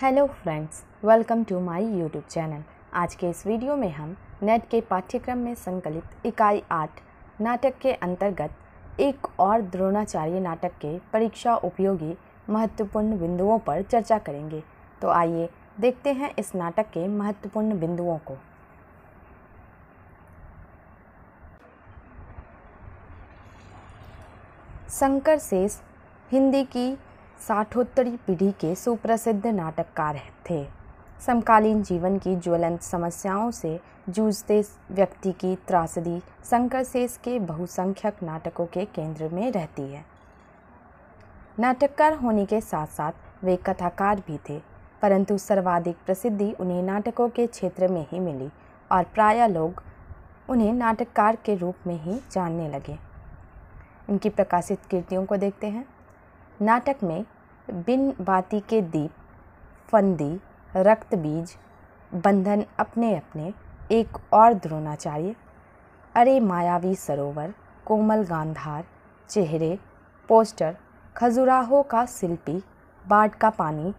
hello friends welcome to my YouTube channel आज के इस वीडियो में हम नेट के पाठ्यक्रम में संकलित इकाई आठ नाटक के अंतर्गत एक और द्रोणाचार्य नाटक के परीक्षा उपयोगी महत्वपूर्ण बिंदुओं पर चर्चा करेंगे तो आइए देखते हैं इस नाटक के महत्वपूर्ण बिंदुओं को शंकर शेष हिंदी की साठोत्तरी पीढ़ी के सुप्रसिद्ध नाटककार थे समकालीन जीवन की ज्वलंत समस्याओं से जूझते व्यक्ति की त्रासदी शंकर शेष के बहुसंख्यक नाटकों के केंद्र में रहती है नाटककार होने के साथ साथ वे कथाकार भी थे परंतु सर्वाधिक प्रसिद्धि उन्हें नाटकों के क्षेत्र में ही मिली और प्राय लोग उन्हें नाटककार के रूप में ही जानने लगे इनकी प्रकाशित कृतियों को देखते हैं नाटक में बिन बाती के दीप फंदी रक्तबीज बंधन अपने अपने एक और द्रोणाचार्य अरे मायावी सरोवर कोमल गांधार चेहरे पोस्टर खजुराहो का शिल्पी बाट का पानी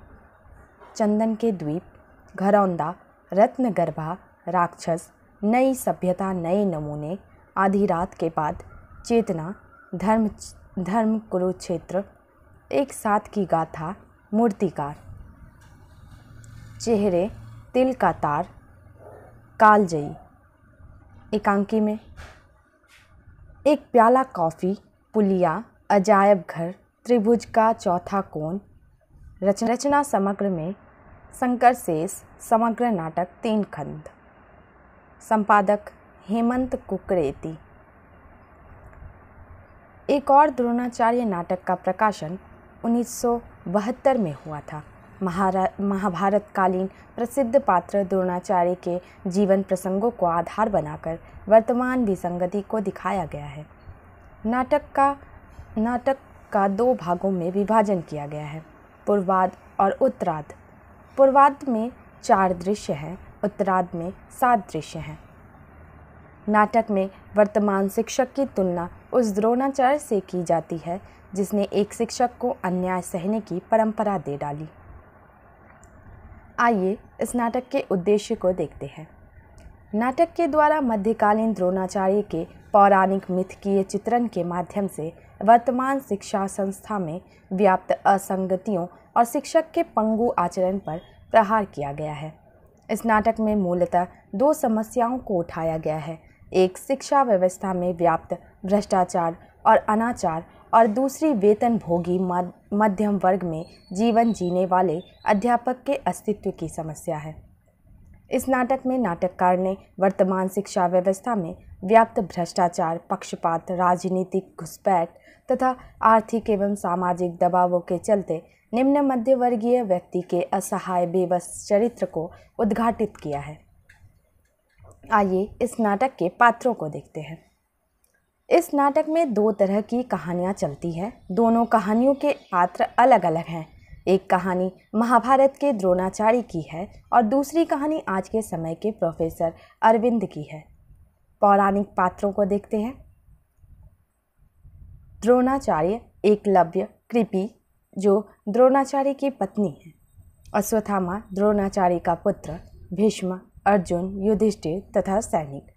चंदन के द्वीप घरौंदा रत्न गर्भा राक्षस नई सभ्यता नए नमूने आधी रात के बाद चेतना धर्म धर्म कुरुक्षेत्र एक साथ की गाथा मूर्तिकार चेहरे तिल का तार कालजई एकांकी में एक प्याला कॉफ़ी पुलिया अजायब घर त्रिभुज का चौथा कोण रचना रचना समग्र में शंकर शेष समग्र नाटक तीन खंड संपादक हेमंत कुकरेती एक और द्रोणाचार्य नाटक का प्रकाशन 1972 में हुआ था महाभारत कालीन प्रसिद्ध पात्र द्रोणाचार्य के जीवन प्रसंगों को आधार बनाकर वर्तमान विसंगति को दिखाया गया है नाटक का नाटक का दो भागों में विभाजन किया गया है पूर्वाद और उत्तराध पूर्वाद में चार दृश्य हैं उत्तराध में सात दृश्य हैं नाटक में वर्तमान शिक्षक की तुलना उस द्रोणाचार्य से की जाती है जिसने एक शिक्षक को अन्याय सहने की परंपरा दे डाली आइए इस नाटक के उद्देश्य को देखते हैं नाटक के द्वारा मध्यकालीन द्रोणाचार्य के पौराणिक मिथकीय चित्रण के माध्यम से वर्तमान शिक्षा संस्था में व्याप्त असंगतियों और शिक्षक के पंगु आचरण पर प्रहार किया गया है इस नाटक में मूलतः दो समस्याओं को उठाया गया है एक शिक्षा व्यवस्था में व्याप्त भ्रष्टाचार और अनाचार और दूसरी वेतनभोगी मध्यम वर्ग में जीवन जीने वाले अध्यापक के अस्तित्व की समस्या है इस नाटक में नाटककार ने वर्तमान शिक्षा व्यवस्था में व्याप्त भ्रष्टाचार पक्षपात राजनीतिक घुसपैठ तथा आर्थिक एवं सामाजिक दबावों के चलते निम्न मध्यवर्गीय व्यक्ति के असहाय बेबस चरित्र को उद्घाटित किया है आइए इस नाटक के पात्रों को देखते हैं इस नाटक में दो तरह की कहानियाँ चलती है दोनों कहानियों के पात्र अलग अलग हैं एक कहानी महाभारत के द्रोणाचार्य की है और दूसरी कहानी आज के समय के प्रोफेसर अरविंद की है पौराणिक पात्रों को देखते हैं द्रोणाचार्य एकलव्य कृपि जो द्रोणाचार्य की पत्नी है अश्वत्थामा द्रोणाचार्य का पुत्र भीष्म अर्जुन युधिष्ठिर तथा सैनिक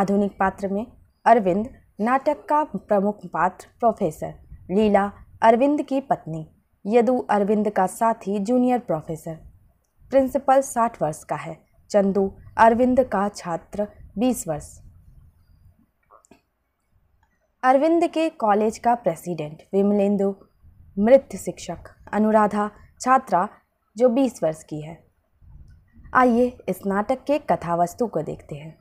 आधुनिक पात्र में अरविंद नाटक का प्रमुख पात्र प्रोफेसर लीला अरविंद की पत्नी यदु अरविंद का साथी जूनियर प्रोफेसर प्रिंसिपल साठ वर्ष का है चंदू अरविंद का छात्र बीस वर्ष अरविंद के कॉलेज का प्रेसिडेंट विमलेंदु मृत शिक्षक अनुराधा छात्रा जो बीस वर्ष की है आइए इस नाटक के कथा वस्तु को देखते हैं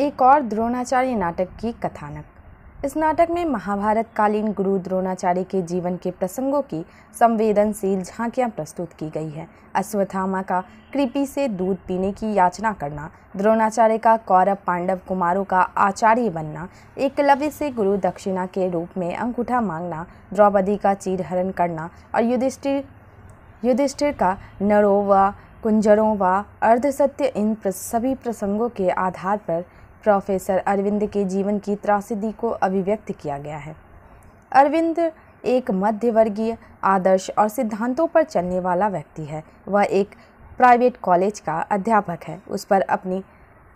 एक और द्रोणाचार्य नाटक की कथानक इस नाटक में महाभारत कालीन गुरु द्रोणाचार्य के जीवन के प्रसंगों की संवेदनशील झांकियां प्रस्तुत की गई है अश्वत्थामा का कृपी से दूध पीने की याचना करना द्रोणाचार्य का कौरव पांडव कुमारों का आचार्य बनना एकलव्य से गुरु दक्षिणा के रूप में अंगूठा मांगना द्रौपदी का चीरहरण करना और युधिष्ठिर युधिष्ठिर का नरोवा कुंजरों व अर्धसत्य इन सभी प्रसंगों के आधार पर प्रोफेसर अरविंद के जीवन की त्रासदी को अभिव्यक्त किया गया है अरविंद एक मध्यवर्गीय आदर्श और सिद्धांतों पर चलने वाला व्यक्ति है वह एक प्राइवेट कॉलेज का अध्यापक है उस पर अपनी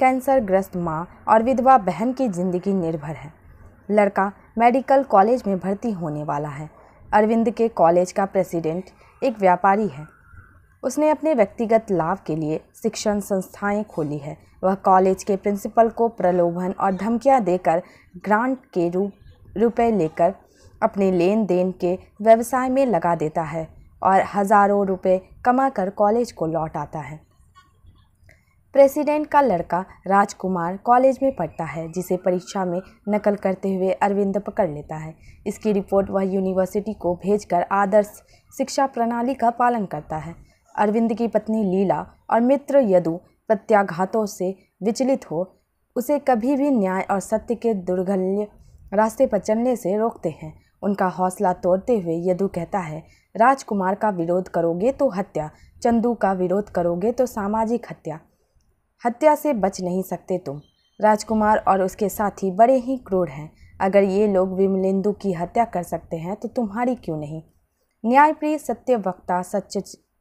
कैंसरग्रस्त माँ और विधवा बहन की जिंदगी निर्भर है लड़का मेडिकल कॉलेज में भर्ती होने वाला है अरविंद के कॉलेज का प्रेसिडेंट एक व्यापारी है उसने अपने व्यक्तिगत लाभ के लिए शिक्षण संस्थाएं खोली है वह कॉलेज के प्रिंसिपल को प्रलोभन और धमकियां देकर ग्रांट के रूप रुपये लेकर अपने लेन देन के व्यवसाय में लगा देता है और हज़ारों रुपए कमाकर कॉलेज को लौट आता है प्रेसिडेंट का लड़का राजकुमार कॉलेज में पढ़ता है जिसे परीक्षा में नकल करते हुए अरविंद पकड़ लेता है इसकी रिपोर्ट वह यूनिवर्सिटी को भेजकर आदर्श शिक्षा प्रणाली का पालन करता है अरविंद की पत्नी लीला और मित्र यदु प्रत्याघातों से विचलित हो उसे कभी भी न्याय और सत्य के दुर्गल्य रास्ते पर चलने से रोकते हैं उनका हौसला तोड़ते हुए यदु कहता है राजकुमार का विरोध करोगे तो हत्या चंदू का विरोध करोगे तो सामाजिक हत्या हत्या से बच नहीं सकते तुम राजकुमार और उसके साथी बड़े ही क्रूर हैं अगर ये लोग विमलेंदु की हत्या कर सकते हैं तो तुम्हारी क्यों नहीं न्यायप्रिय सत्य वक्ता सच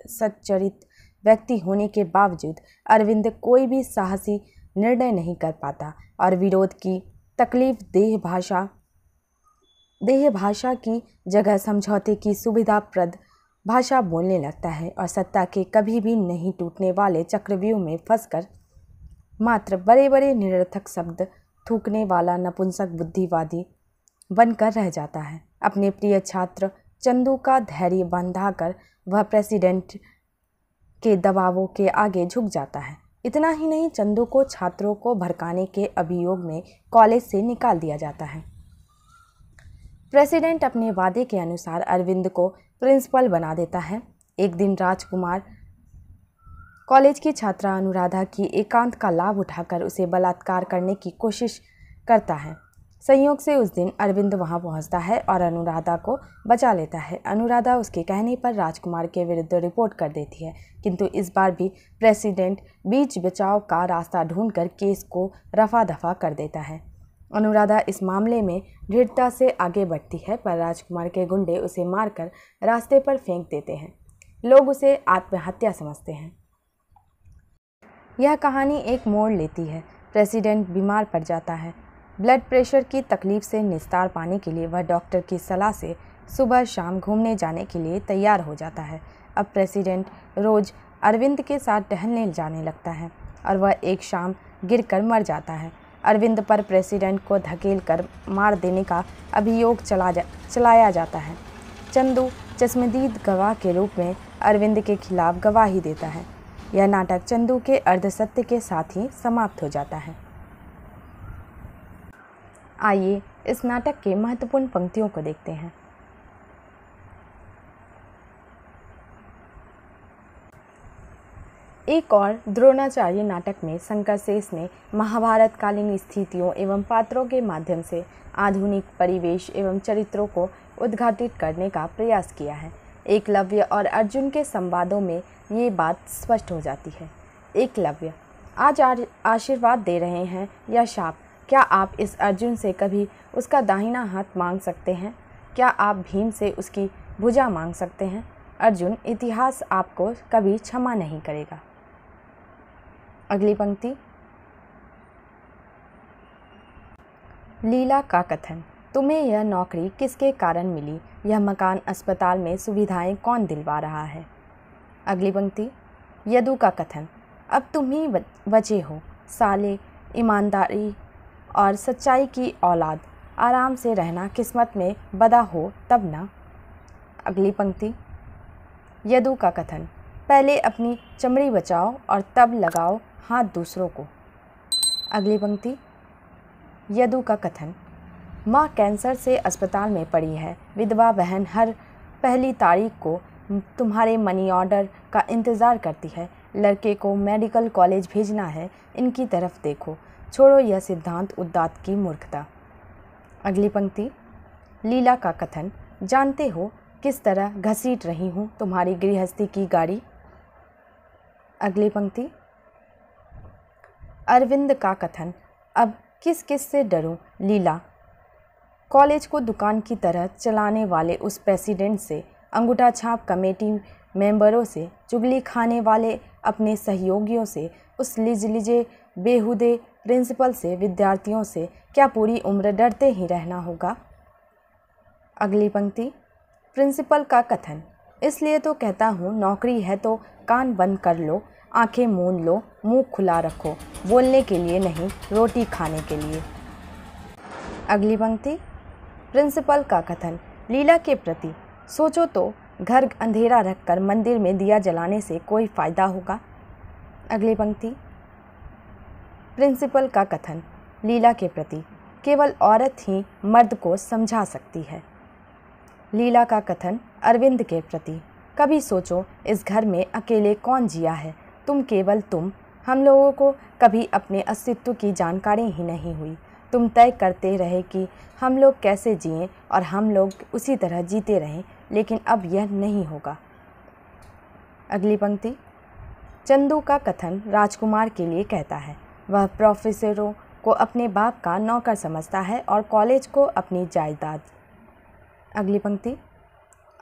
सच्चरित व्यक्ति होने के बावजूद अरविंद कोई भी साहसी निर्णय नहीं कर पाता और विरोध की तकलीफ देह भाषा देह भाषा की जगह समझौते की सुविधाप्रद भाषा बोलने लगता है और सत्ता के कभी भी नहीं टूटने वाले चक्रव्यूह में फंसकर मात्र बड़े बड़े निरर्थक शब्द थूकने वाला नपुंसक बुद्धिवादी बनकर रह जाता है अपने प्रिय छात्र चंदू का धैर्य बंधा कर वह प्रेसिडेंट के दबावों के आगे झुक जाता है इतना ही नहीं चंदू को छात्रों को भड़काने के अभियोग में कॉलेज से निकाल दिया जाता है प्रेसिडेंट अपने वादे के अनुसार अरविंद को प्रिंसिपल बना देता है एक दिन राजकुमार कॉलेज की छात्रा अनुराधा की एकांत का लाभ उठाकर उसे बलात्कार करने की कोशिश करता है संयोग से उस दिन अरविंद वहां पहुंचता है और अनुराधा को बचा लेता है अनुराधा उसके कहने पर राजकुमार के विरुद्ध रिपोर्ट कर देती है किंतु इस बार भी प्रेसिडेंट बीच बचाव का रास्ता ढूंढकर केस को रफा दफा कर देता है अनुराधा इस मामले में दृढ़ता से आगे बढ़ती है पर राजकुमार के गुंडे उसे मारकर रास्ते पर फेंक देते हैं लोग उसे आत्महत्या समझते हैं यह कहानी एक मोड़ लेती है प्रेसिडेंट बीमार पड़ जाता है ब्लड प्रेशर की तकलीफ से निस्तार पाने के लिए वह डॉक्टर की सलाह से सुबह शाम घूमने जाने के लिए तैयार हो जाता है अब प्रेसिडेंट रोज अरविंद के साथ टहलने जाने लगता है और वह एक शाम गिरकर मर जाता है अरविंद पर प्रेसिडेंट को धकेल कर मार देने का अभियोग चला जा चलाया जाता है चंदू चश्मदीद गवाह के रूप में अरविंद के खिलाफ गवाही देता है यह नाटक चंदू के अर्धसत्य के साथ ही समाप्त हो जाता है आइए इस नाटक के महत्वपूर्ण पंक्तियों को देखते हैं एक और द्रोणाचार्य नाटक में शंकर शेष ने महाभारत कालीन स्थितियों एवं पात्रों के माध्यम से आधुनिक परिवेश एवं चरित्रों को उद्घाटित करने का प्रयास किया है एकलव्य और अर्जुन के संवादों में ये बात स्पष्ट हो जाती है एकलव्य आज आशीर्वाद दे रहे हैं या शाप क्या आप इस अर्जुन से कभी उसका दाहिना हाथ मांग सकते हैं क्या आप भीम से उसकी भुजा मांग सकते हैं अर्जुन इतिहास आपको कभी क्षमा नहीं करेगा अगली पंक्ति लीला का कथन तुम्हें यह नौकरी किसके कारण मिली यह मकान अस्पताल में सुविधाएं कौन दिलवा रहा है अगली पंक्ति यदु का कथन अब तुम ही बचे हो साले ईमानदारी और सच्चाई की औलाद आराम से रहना किस्मत में बदा हो तब ना अगली पंक्ति यदु का कथन पहले अपनी चमड़ी बचाओ और तब लगाओ हाथ दूसरों को अगली पंक्ति यदु का कथन माँ कैंसर से अस्पताल में पड़ी है विधवा बहन हर पहली तारीख को तुम्हारे मनी ऑर्डर का इंतज़ार करती है लड़के को मेडिकल कॉलेज भेजना है इनकी तरफ देखो छोड़ो यह सिद्धांत उदात की मूर्खता अगली पंक्ति लीला का कथन जानते हो किस तरह घसीट रही हूँ तुम्हारी गृहस्थी की गाड़ी अगली पंक्ति अरविंद का कथन अब किस किस से डरूं लीला कॉलेज को दुकान की तरह चलाने वाले उस प्रेसिडेंट से अंगूठा छाप कमेटी मेंबरों से चुगली खाने वाले अपने सहयोगियों से उस लिज लिजे बेहुदे प्रिंसिपल से विद्यार्थियों से क्या पूरी उम्र डरते ही रहना होगा अगली पंक्ति प्रिंसिपल का कथन इसलिए तो कहता हूँ नौकरी है तो कान बंद कर लो आंखें मून लो मुंह खुला रखो बोलने के लिए नहीं रोटी खाने के लिए अगली पंक्ति प्रिंसिपल का कथन लीला के प्रति सोचो तो घर अंधेरा रखकर मंदिर में दिया जलाने से कोई फ़ायदा होगा अगली पंक्ति प्रिंसिपल का कथन लीला के प्रति केवल औरत ही मर्द को समझा सकती है लीला का कथन अरविंद के प्रति कभी सोचो इस घर में अकेले कौन जिया है तुम केवल तुम हम लोगों को कभी अपने अस्तित्व की जानकारी ही नहीं हुई तुम तय करते रहे कि हम लोग कैसे जिए और हम लोग उसी तरह जीते रहें लेकिन अब यह नहीं होगा अगली पंक्ति चंदू का कथन राजकुमार के लिए कहता है वह प्रोफेसरों को अपने बाप का नौकर समझता है और कॉलेज को अपनी जायदाद अगली पंक्ति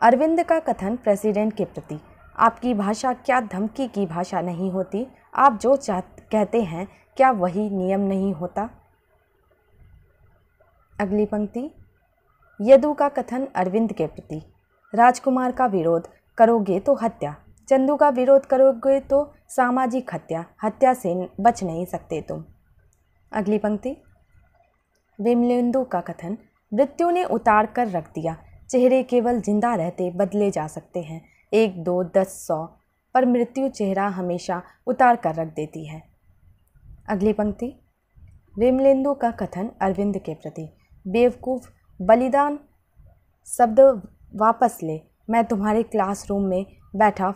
अरविंद का कथन प्रेसिडेंट के प्रति आपकी भाषा क्या धमकी की भाषा नहीं होती आप जो चाह कहते हैं क्या वही नियम नहीं होता अगली पंक्ति यदु का कथन अरविंद के प्रति राजकुमार का विरोध करोगे तो हत्या चंदू का विरोध करोगे तो सामाजिक हत्या हत्या से बच नहीं सकते तुम अगली पंक्ति विमलेंदु का कथन मृत्यु ने उतार कर रख दिया चेहरे केवल जिंदा रहते बदले जा सकते हैं एक दो दस सौ पर मृत्यु चेहरा हमेशा उतार कर रख देती है अगली पंक्ति विमलेंदु का कथन अरविंद के प्रति बेवकूफ़ बलिदान शब्द वापस ले मैं तुम्हारे क्लासरूम में बैठा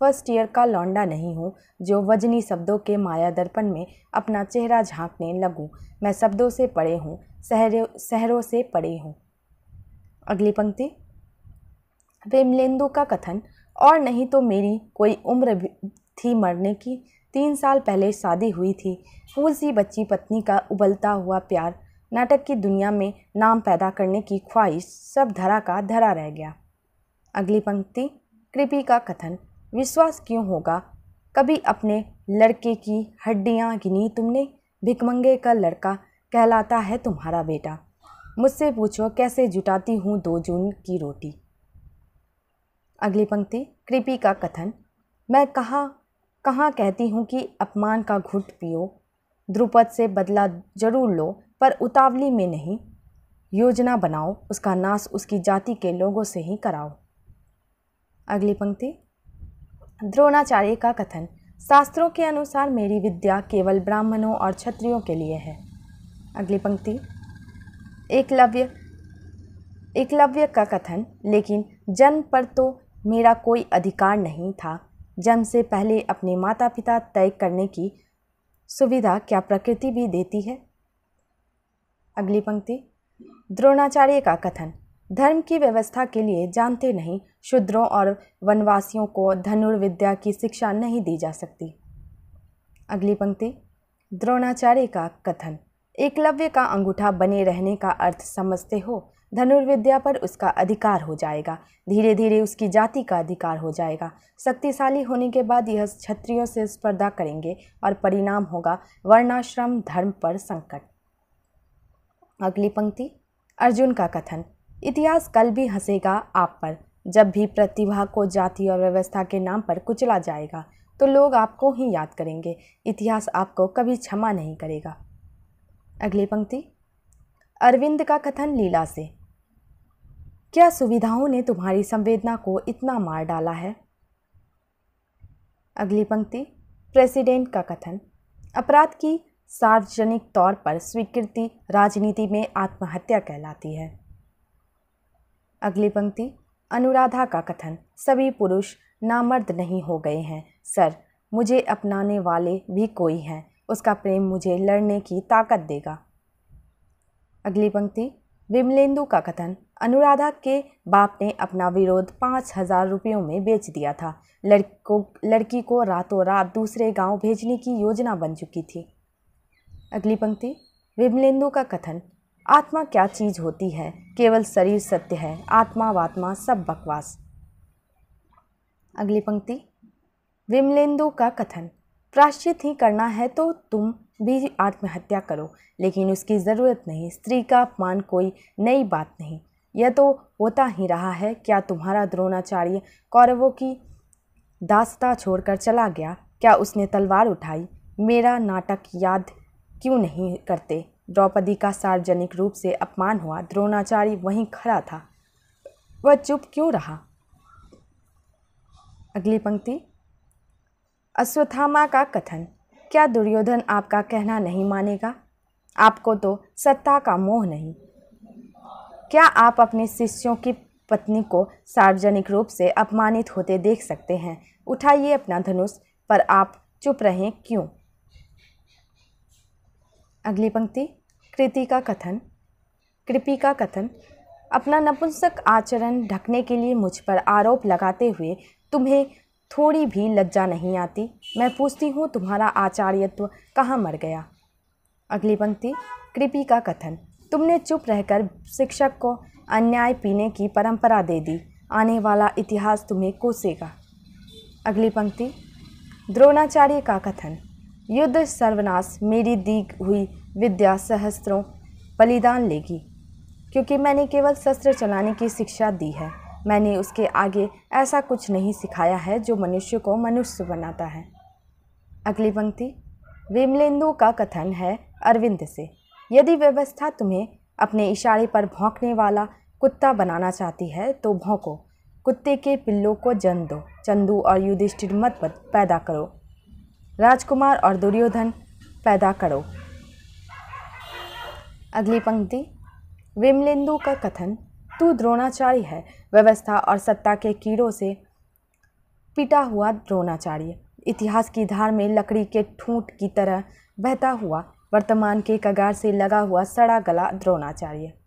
फर्स्ट ईयर का लौंडा नहीं हूँ जो वजनी शब्दों के माया दर्पण में अपना चेहरा झांकने लगूँ मैं शब्दों से पड़े हूँ शहरों शहरों से पड़े हूँ अगली पंक्ति प्रेमलेंदु का कथन और नहीं तो मेरी कोई उम्र थी मरने की तीन साल पहले शादी हुई थी फूल सी बच्ची पत्नी का उबलता हुआ प्यार नाटक की दुनिया में नाम पैदा करने की ख्वाहिश सब धरा का धरा रह गया अगली पंक्ति कृपी का कथन विश्वास क्यों होगा कभी अपने लड़के की हड्डियाँ गिनी तुमने भिकमंगे का लड़का कहलाता है तुम्हारा बेटा मुझसे पूछो कैसे जुटाती हूँ दो जून की रोटी अगली पंक्ति कृपी का कथन मैं कहाँ कहाँ कहती हूँ कि अपमान का घुट पियो द्रुपद से बदला जरूर लो पर उतावली में नहीं योजना बनाओ उसका नाश उसकी जाति के लोगों से ही कराओ अगली पंक्ति द्रोणाचार्य का कथन शास्त्रों के अनुसार मेरी विद्या केवल ब्राह्मणों और क्षत्रियों के लिए है अगली पंक्ति एकलव्य एकलव्य का कथन लेकिन जन्म पर तो मेरा कोई अधिकार नहीं था जन्म से पहले अपने माता पिता तय करने की सुविधा क्या प्रकृति भी देती है अगली पंक्ति द्रोणाचार्य का कथन धर्म की व्यवस्था के लिए जानते नहीं शूद्रों और वनवासियों को धनुर्विद्या की शिक्षा नहीं दी जा सकती अगली पंक्ति द्रोणाचार्य का कथन एकलव्य का अंगूठा बने रहने का अर्थ समझते हो धनुर्विद्या पर उसका अधिकार हो जाएगा धीरे धीरे उसकी जाति का अधिकार हो जाएगा शक्तिशाली होने के बाद यह क्षत्रियों से स्पर्धा करेंगे और परिणाम होगा वर्णाश्रम धर्म पर संकट अगली पंक्ति अर्जुन का कथन इतिहास कल भी हंसेगा आप पर जब भी प्रतिभा को जाति और व्यवस्था के नाम पर कुचला जाएगा तो लोग आपको ही याद करेंगे इतिहास आपको कभी क्षमा नहीं करेगा अगली पंक्ति अरविंद का कथन लीला से क्या सुविधाओं ने तुम्हारी संवेदना को इतना मार डाला है अगली पंक्ति प्रेसिडेंट का कथन अपराध की सार्वजनिक तौर पर स्वीकृति राजनीति में आत्महत्या कहलाती है अगली पंक्ति अनुराधा का कथन सभी पुरुष नामर्द नहीं हो गए हैं सर मुझे अपनाने वाले भी कोई हैं उसका प्रेम मुझे लड़ने की ताकत देगा अगली पंक्ति विमलेंदु का कथन अनुराधा के बाप ने अपना विरोध पाँच हजार रुपयों में बेच दिया था लड़कों लड़की को रातों रात दूसरे गांव भेजने की योजना बन चुकी थी अगली पंक्ति विमलेंदु का कथन आत्मा क्या चीज़ होती है केवल शरीर सत्य है आत्मा वात्मा सब बकवास अगली पंक्ति विमलेंदु का कथन प्राश्चित ही करना है तो तुम भी आत्महत्या करो लेकिन उसकी ज़रूरत नहीं स्त्री का अपमान कोई नई बात नहीं यह तो होता ही रहा है क्या तुम्हारा द्रोणाचार्य कौरवों की दास्ता छोड़कर चला गया क्या उसने तलवार उठाई मेरा नाटक याद क्यों नहीं करते द्रौपदी का सार्वजनिक रूप से अपमान हुआ द्रोणाचार्य वहीं खड़ा था वह चुप क्यों रहा अगली पंक्ति अश्वत्थामा का कथन क्या दुर्योधन आपका कहना नहीं मानेगा आपको तो सत्ता का मोह नहीं क्या आप अपने शिष्यों की पत्नी को सार्वजनिक रूप से अपमानित होते देख सकते हैं उठाइए अपना धनुष पर आप चुप रहें क्यों अगली पंक्ति कृति का कथन कृपि का कथन अपना नपुंसक आचरण ढकने के लिए मुझ पर आरोप लगाते हुए तुम्हें थोड़ी भी लज्जा नहीं आती मैं पूछती हूँ तुम्हारा आचार्यत्व कहाँ मर गया अगली पंक्ति कृपि का कथन तुमने चुप रहकर शिक्षक को अन्याय पीने की परंपरा दे दी आने वाला इतिहास तुम्हें कोसेगा अगली पंक्ति द्रोणाचार्य का कथन युद्ध सर्वनाश मेरी दी हुई विद्या सहस्त्रों बलिदान लेगी क्योंकि मैंने केवल शस्त्र चलाने की शिक्षा दी है मैंने उसके आगे ऐसा कुछ नहीं सिखाया है जो मनुष्य को मनुष्य बनाता है अगली पंक्ति विमलेंदु का कथन है अरविंद से यदि व्यवस्था तुम्हें अपने इशारे पर भौंकने वाला कुत्ता बनाना चाहती है तो भौंको कुत्ते के पिल्लों को जन्म दो चंदू और युधिष्ठिर मत पैदा करो राजकुमार और दुर्योधन पैदा करो अगली पंक्ति विमलेंदु का कथन तू द्रोणाचार्य है व्यवस्था और सत्ता के कीड़ों से पिटा हुआ द्रोणाचार्य इतिहास की धार में लकड़ी के ठूंठ की तरह बहता हुआ वर्तमान के कगार से लगा हुआ सड़ा गला द्रोणाचार्य